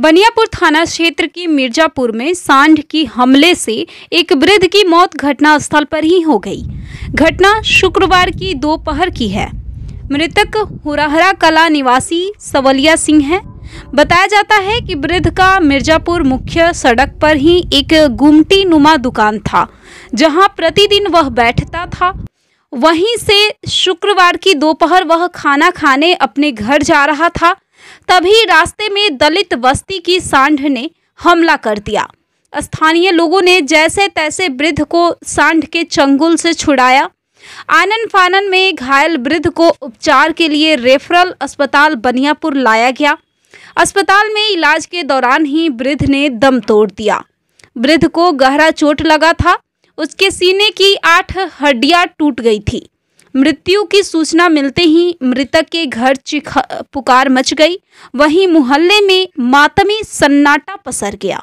बनियापुर थाना क्षेत्र के मिर्जापुर में सांड की हमले से एक वृद्ध की मौत घटना स्थल पर ही हो गई घटना शुक्रवार की दोपहर की है मृतक हुराहरा कला निवासी सवलिया सिंह है बताया जाता है कि वृद्ध का मिर्जापुर मुख्य सड़क पर ही एक गुमटी नुमा दुकान था जहां प्रतिदिन वह बैठता था वहीं से शुक्रवार की दोपहर वह खाना खाने अपने घर जा रहा था तभी रास्ते में दलित बस्ती की सांड ने हमला कर दिया स्थानीय लोगों ने जैसे तैसे वृद्ध को सांड के चंगुल से छुड़ाया आनन फानन में घायल वृद्ध को उपचार के लिए रेफरल अस्पताल बनियापुर लाया गया अस्पताल में इलाज के दौरान ही वृद्ध ने दम तोड़ दिया वृद्ध को गहरा चोट लगा था उसके सीने की आठ हड्डियां टूट गई थी मृत्यु की सूचना मिलते ही मृतक के घर चिखा पुकार मच गई वहीं मोहल्ले में मातमी सन्नाटा पसर गया